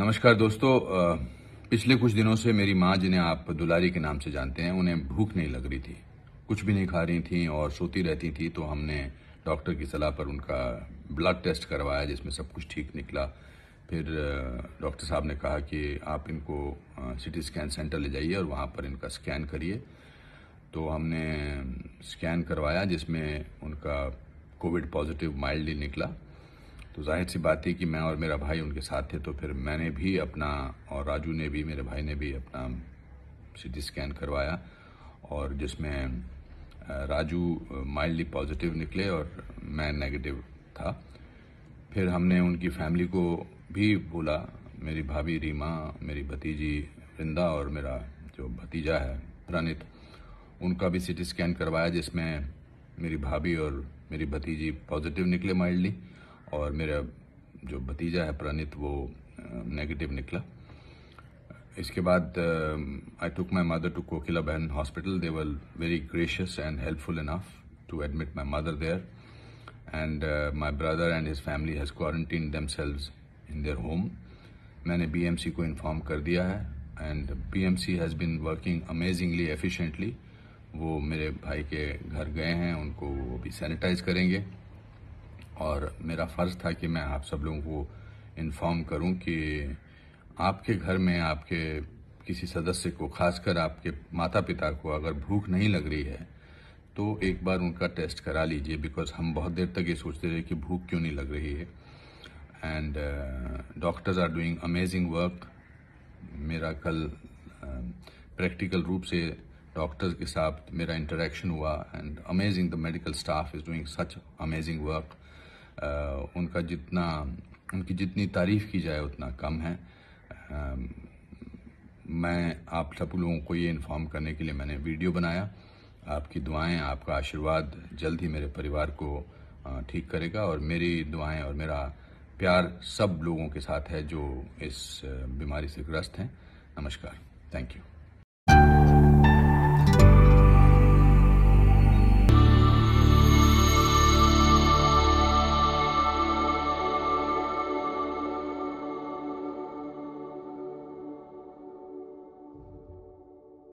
नमस्कार दोस्तों पिछले कुछ दिनों से मेरी माँ जिन्हें आप दुलारी के नाम से जानते हैं उन्हें भूख नहीं लग रही थी कुछ भी नहीं खा रही थी और सोती रहती थी तो हमने डॉक्टर की सलाह पर उनका ब्लड टेस्ट करवाया जिसमें सब कुछ ठीक निकला फिर डॉक्टर साहब ने कहा कि आप इनको सिटी स्कैन सेंटर ले जाइए और वहाँ पर इनका स्कैन करिए तो हमने स्कैन करवाया जिसमें उनका कोविड पॉजिटिव माइल्डली निकला तो जाहिर सी बात है कि मैं और मेरा भाई उनके साथ थे तो फिर मैंने भी अपना और राजू ने भी मेरे भाई ने भी अपना सी स्कैन करवाया और जिसमें राजू माइल्डली पॉजिटिव निकले और मैं नेगेटिव था फिर हमने उनकी फैमिली को भी बोला मेरी भाभी रीमा मेरी भतीजी वृंदा और मेरा जो भतीजा है प्रणित उनका भी सिटी स्कैन करवाया जिसमें मेरी भाभी और मेरी भतीजी पॉजिटिव निकले माइल्डली और मेरा जो भतीजा है प्रणित वो नेगेटिव निकला इसके बाद आई टुक my mother to Kokilaben hospital they were very gracious and helpful enough to admit my mother there and my brother and his family has quarantine them in their home मैंने बी को inform कर दिया है and B M C has been working amazingly efficiently वो मेरे भाई के घर गए हैं उनको वो भी सैनिटाइज करेंगे और मेरा फ़र्ज़ था कि मैं आप सब लोगों को इन्फॉर्म करूं कि आपके घर में आपके किसी सदस्य को खासकर आपके माता पिता को अगर भूख नहीं लग रही है तो एक बार उनका टेस्ट करा लीजिए बिकॉज हम बहुत देर तक ये सोचते रहे कि भूख क्यों नहीं लग रही है and doctors are doing amazing work मेरा कल प्रैक्टिकल uh, रूप से डॉक्टर्स के साथ मेरा इंटरेक्शन हुआ and amazing the medical staff is doing such amazing work उनका जितना उनकी जितनी तारीफ की जाए उतना कम है मैं आप सब लोगों को ये इन्फॉर्म करने के लिए मैंने वीडियो बनाया आपकी दुआएं आपका आशीर्वाद जल्द ही मेरे परिवार को ठीक करेगा और मेरी दुआएं और मेरा प्यार सब लोगों के साथ है जो इस बीमारी से ग्रस्त हैं नमस्कार थैंक यू